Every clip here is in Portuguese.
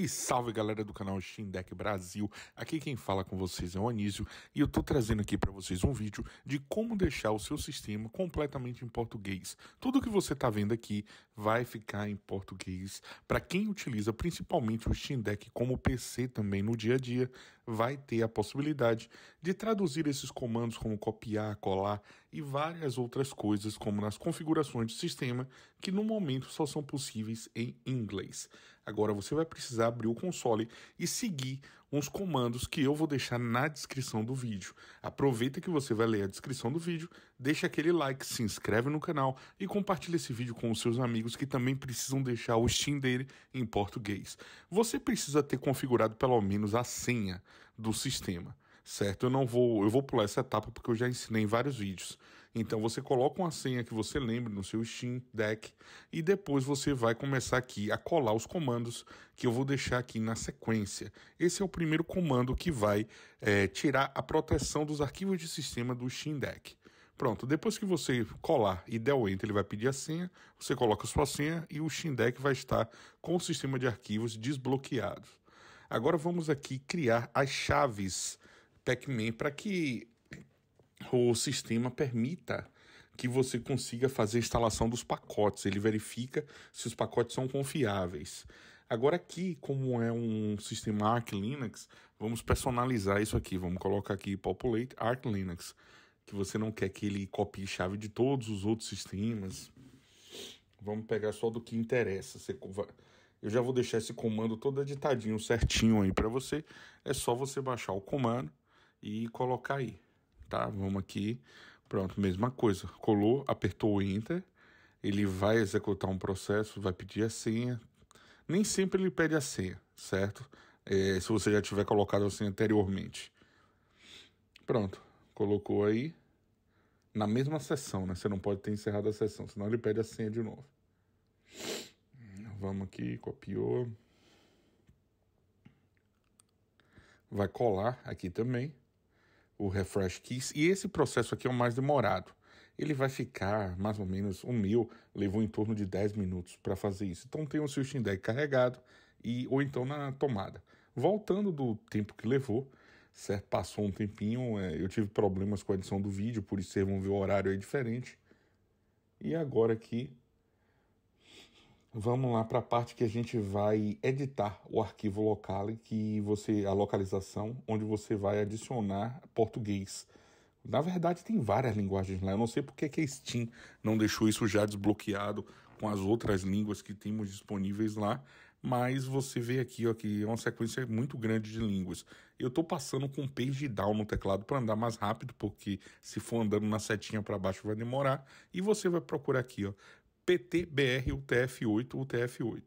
E salve galera do canal Deck Brasil. Aqui quem fala com vocês é o Anísio e eu tô trazendo aqui para vocês um vídeo de como deixar o seu sistema completamente em português. Tudo que você tá vendo aqui vai ficar em português. Para quem utiliza principalmente o Deck como PC também no dia a dia, vai ter a possibilidade de traduzir esses comandos como copiar, colar e várias outras coisas como nas configurações do sistema que no momento só são possíveis em inglês. Agora você vai precisar abrir o console e seguir uns comandos que eu vou deixar na descrição do vídeo. Aproveita que você vai ler a descrição do vídeo, deixa aquele like, se inscreve no canal e compartilha esse vídeo com os seus amigos que também precisam deixar o Steam dele em português. Você precisa ter configurado pelo menos a senha do sistema, certo? Eu não vou, eu vou pular essa etapa porque eu já ensinei em vários vídeos. Então você coloca uma senha que você lembre no seu Steam Deck e depois você vai começar aqui a colar os comandos que eu vou deixar aqui na sequência. Esse é o primeiro comando que vai é, tirar a proteção dos arquivos de sistema do Steam Deck. Pronto, depois que você colar e der o enter, ele vai pedir a senha, você coloca a sua senha e o Steam Deck vai estar com o sistema de arquivos desbloqueado. Agora vamos aqui criar as chaves Pac-Man para que o sistema permita que você consiga fazer a instalação dos pacotes. Ele verifica se os pacotes são confiáveis. Agora aqui, como é um sistema Arch Linux, vamos personalizar isso aqui. Vamos colocar aqui populate Arch Linux, que você não quer que ele copie chave de todos os outros sistemas. Vamos pegar só do que interessa. Eu já vou deixar esse comando todo editadinho, certinho aí para você. É só você baixar o comando e colocar aí tá? Vamos aqui. Pronto, mesma coisa. Colou, apertou o Enter, ele vai executar um processo, vai pedir a senha. Nem sempre ele pede a senha, certo? É, se você já tiver colocado a senha anteriormente. Pronto, colocou aí na mesma sessão, né? Você não pode ter encerrado a sessão, senão ele pede a senha de novo. Vamos aqui, copiou. Vai colar aqui também o refresh keys e esse processo aqui é o mais demorado. Ele vai ficar mais ou menos o meu levou em torno de 10 minutos para fazer isso. Então tem o seu Steam Deck carregado e ou então na tomada. Voltando do tempo que levou, certo? Passou um tempinho, é, eu tive problemas com a edição do vídeo, por isso vocês vão ver o horário aí diferente. E agora aqui Vamos lá para a parte que a gente vai editar o arquivo local, que você a localização onde você vai adicionar português. Na verdade, tem várias linguagens lá. Eu não sei porque que a Steam não deixou isso já desbloqueado com as outras línguas que temos disponíveis lá. Mas você vê aqui, ó, que é uma sequência muito grande de línguas. Eu estou passando com page down no teclado para andar mais rápido, porque se for andando na setinha para baixo vai demorar. E você vai procurar aqui, ó, PTBR UTF8 UTF8.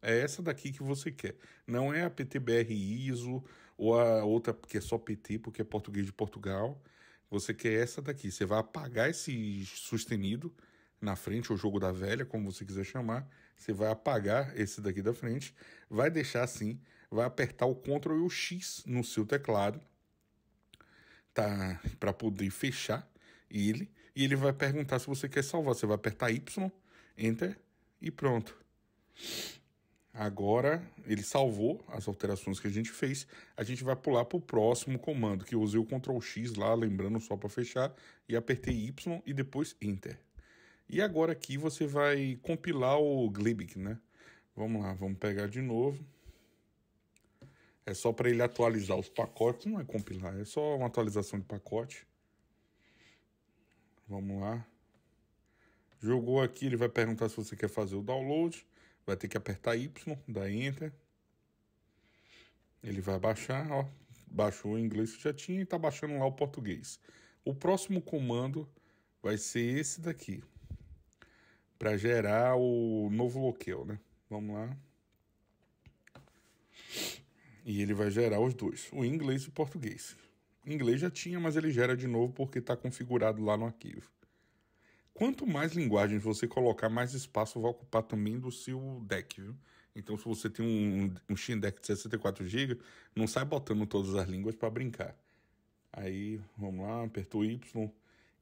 É essa daqui que você quer. Não é a PTBR ISO ou a outra que é só PT porque é português de Portugal. Você quer essa daqui. Você vai apagar esse sustenido na frente, ou jogo da velha, como você quiser chamar. Você vai apagar esse daqui da frente, vai deixar assim, vai apertar o Ctrl e o X no seu teclado tá, para poder fechar ele. E ele vai perguntar se você quer salvar. Você vai apertar Y Enter e pronto. Agora ele salvou as alterações que a gente fez. A gente vai pular para o próximo comando, que eu usei o Ctrl X lá, lembrando só para fechar, e apertei Y e depois Enter. E agora aqui você vai compilar o Glibc, né? Vamos lá, vamos pegar de novo. É só para ele atualizar os pacotes, não é compilar, é só uma atualização de pacote. Vamos lá. Jogou aqui, ele vai perguntar se você quer fazer o download. Vai ter que apertar Y, dá Enter. Ele vai baixar, ó. Baixou o inglês que já tinha e está baixando lá o português. O próximo comando vai ser esse daqui. Para gerar o novo local, né? Vamos lá. E ele vai gerar os dois, o inglês e o português. O inglês já tinha, mas ele gera de novo porque está configurado lá no arquivo. Quanto mais linguagens você colocar, mais espaço vai ocupar também do seu deck, viu? Então, se você tem um, um Steam Deck de 64 GB, não sai botando todas as línguas para brincar. Aí, vamos lá, apertou Y,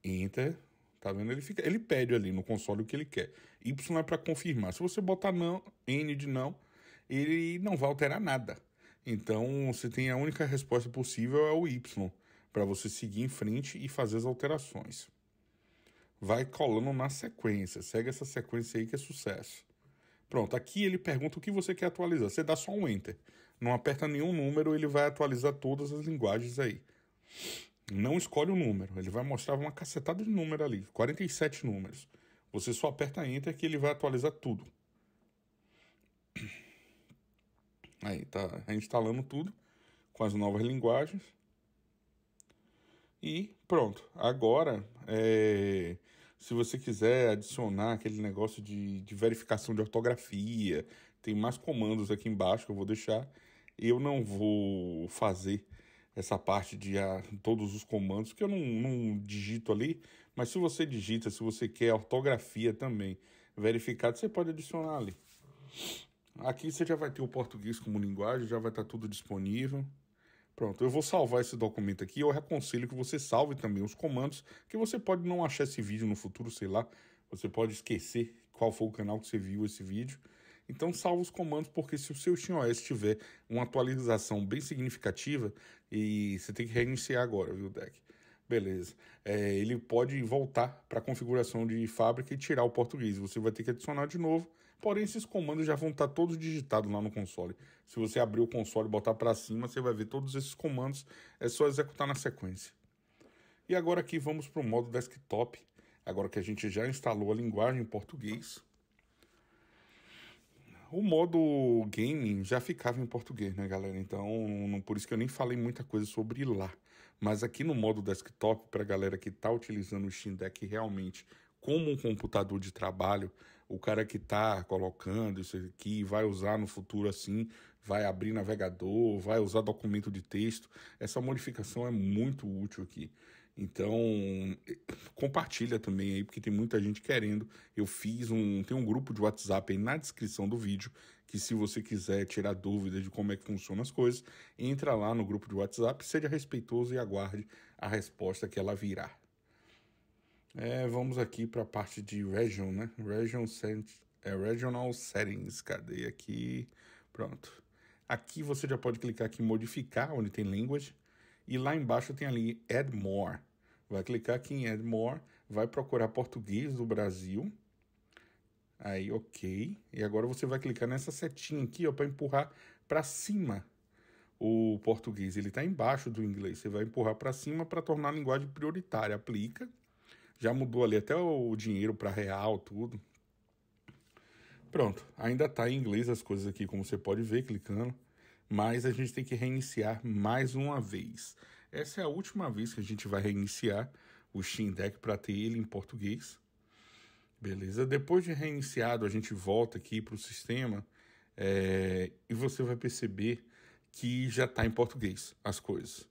Enter, tá vendo? Ele, fica, ele pede ali no console o que ele quer. Y é para confirmar. Se você botar não, N de não, ele não vai alterar nada. Então, você tem a única resposta possível é o Y, para você seguir em frente e fazer as alterações vai colando na sequência. Segue essa sequência aí que é sucesso. Pronto, aqui ele pergunta o que você quer atualizar. Você dá só um enter. Não aperta nenhum número, ele vai atualizar todas as linguagens aí. Não escolhe o número, ele vai mostrar uma cacetada de número ali, 47 números. Você só aperta enter que ele vai atualizar tudo. Aí tá reinstalando tá tudo com as novas linguagens. E pronto, agora é se você quiser adicionar aquele negócio de, de verificação de ortografia, tem mais comandos aqui embaixo que eu vou deixar. Eu não vou fazer essa parte de ah, todos os comandos, que eu não, não, digito ali, mas se você digita, se você quer ortografia também verificada, você pode adicionar ali. Aqui você já vai ter o português como linguagem, já vai estar tudo disponível. Pronto, eu vou salvar esse documento aqui. Eu aconselho que você salve também os comandos, que você pode não achar esse vídeo no futuro, sei lá. Você pode esquecer qual foi o canal que você viu esse vídeo. Então salva os comandos, porque se o seu SteamOS tiver uma atualização bem significativa, e você tem que reiniciar agora, viu, Deck? Beleza. É, ele pode voltar para a configuração de fábrica e tirar o português. Você vai ter que adicionar de novo. Porém, esses comandos já vão estar tá todos digitados lá no console. Se você abrir o console e botar para cima, você vai ver todos esses comandos. É só executar na sequência. E agora aqui vamos para o modo desktop. Agora que a gente já instalou a linguagem em português, o modo gaming já ficava em português, né, galera? Então, não, por isso que eu nem falei muita coisa sobre lá. Mas aqui no modo desktop, para a galera que está utilizando o Steam Deck realmente como um computador de trabalho, o cara que está colocando isso aqui vai usar no futuro assim, vai abrir navegador, vai usar documento de texto. Essa modificação é muito útil aqui. Então, compartilha também aí, porque tem muita gente querendo. Eu fiz um. Tem um grupo de WhatsApp aí na descrição do vídeo. Que se você quiser tirar dúvidas de como é que funcionam as coisas, entra lá no grupo de WhatsApp, seja respeitoso e aguarde a resposta que ela virá. É, vamos aqui para a parte de region, né? Region set, é, regional settings. Cadê aqui? Pronto. Aqui você já pode clicar aqui em modificar, onde tem language e lá embaixo tem ali Add More. Vai clicar aqui em Add More, vai procurar português do Brasil. Aí, ok. E agora você vai clicar nessa setinha aqui para empurrar para cima o português. Ele está embaixo do inglês. Você vai empurrar para cima para tornar a linguagem prioritária. Aplica. Já mudou ali até o dinheiro para real, tudo. Pronto. Ainda está em inglês as coisas aqui, como você pode ver clicando mas a gente tem que reiniciar mais uma vez. Essa é a última vez que a gente vai reiniciar o Steam Deck para ter ele em português. Beleza? Depois de reiniciado, a gente volta aqui para o sistema é, e você vai perceber que já está em português as coisas.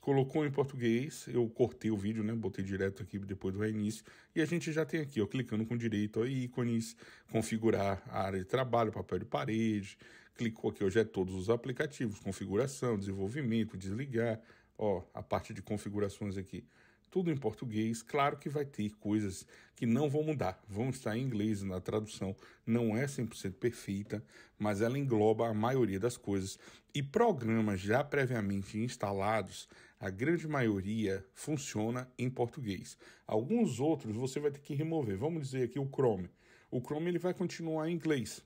Colocou em português, eu cortei o vídeo, né? Botei direto aqui depois do reinício. E a gente já tem aqui, ó, clicando com direito ó, ícones, configurar a área de trabalho, papel de parede, clicou aqui, hoje é todos os aplicativos, configuração, desenvolvimento, desligar, ó, a parte de configurações aqui. Tudo em português, claro que vai ter coisas que não vão mudar, vão estar em inglês na tradução, não é 100% perfeita, mas ela engloba a maioria das coisas. E programas já previamente instalados, a grande maioria funciona em português. Alguns outros você vai ter que remover. Vamos dizer aqui o Chrome. O Chrome ele vai continuar em inglês,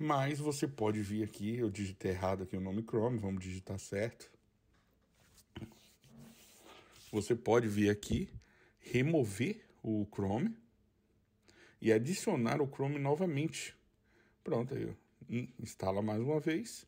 mas você pode vir aqui, eu digitei errado aqui o nome Chrome, vamos digitar certo. Você pode vir aqui, remover o Chrome e adicionar o Chrome novamente. Pronto, aí hum, instala mais uma vez.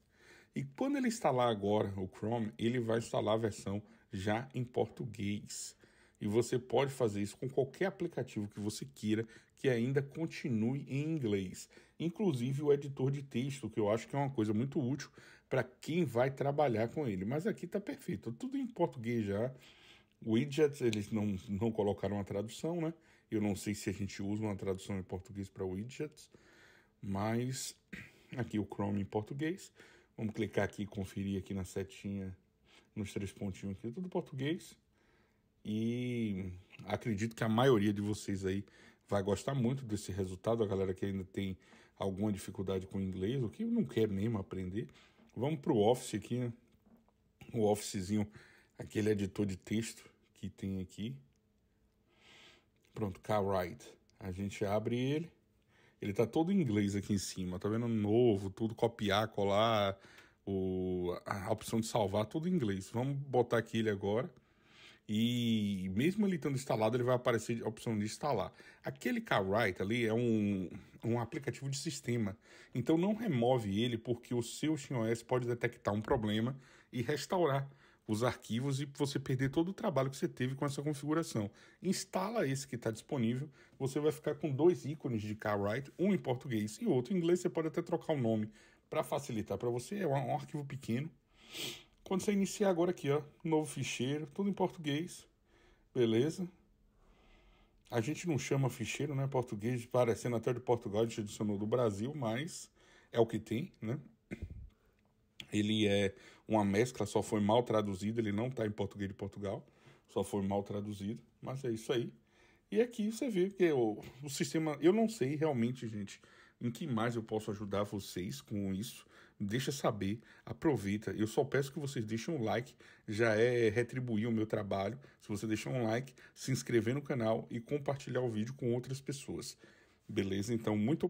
E quando ele instalar agora o Chrome, ele vai instalar a versão já em português. E você pode fazer isso com qualquer aplicativo que você queira que ainda continue em inglês, inclusive o editor de texto, que eu acho que é uma coisa muito útil para quem vai trabalhar com ele. Mas aqui está perfeito, tudo em português já. Widgets, eles não, não colocaram a tradução, né? Eu não sei se a gente usa uma tradução em português para widgets, mas aqui o Chrome em português. Vamos clicar aqui e conferir aqui na setinha, nos três pontinhos aqui, tudo português e acredito que a maioria de vocês aí vai gostar muito desse resultado. A galera que ainda tem alguma dificuldade com inglês, ou que não quer mesmo aprender, vamos para o Office aqui, né? O Officezinho, aquele editor de texto que tem aqui. Pronto, Carwright. A gente abre ele. Ele tá todo em inglês aqui em cima, tá vendo? Novo, tudo copiar, colar, o, a opção de salvar, tudo em inglês. Vamos botar aqui ele agora. E mesmo ele estando instalado, ele vai aparecer a opção de instalar. Aquele CarWrite ali é um, um aplicativo de sistema. Então não remove ele porque o seu XOS pode detectar um problema e restaurar os arquivos e você perder todo o trabalho que você teve com essa configuração. Instala esse que está disponível, você vai ficar com dois ícones de CarWrite, um em português e outro em inglês. Você pode até trocar o nome para facilitar para você. É um arquivo pequeno. Quando você iniciar agora aqui, ó, novo ficheiro, tudo em português, beleza? A gente não chama ficheiro, né? Português, parecendo até de Portugal, a gente adicionou do Brasil, mas é o que tem, né? Ele é uma mescla, só foi mal traduzido, ele não está em português de Portugal, só foi mal traduzido, mas é isso aí. E aqui você vê que o, o sistema, eu não sei realmente, gente, em que mais eu posso ajudar vocês com isso, deixa saber, aproveita. Eu só peço que vocês deixem um like, já é retribuir o meu trabalho. Se você deixar um like, se inscrever no canal e compartilhar o vídeo com outras pessoas. Beleza? Então, muito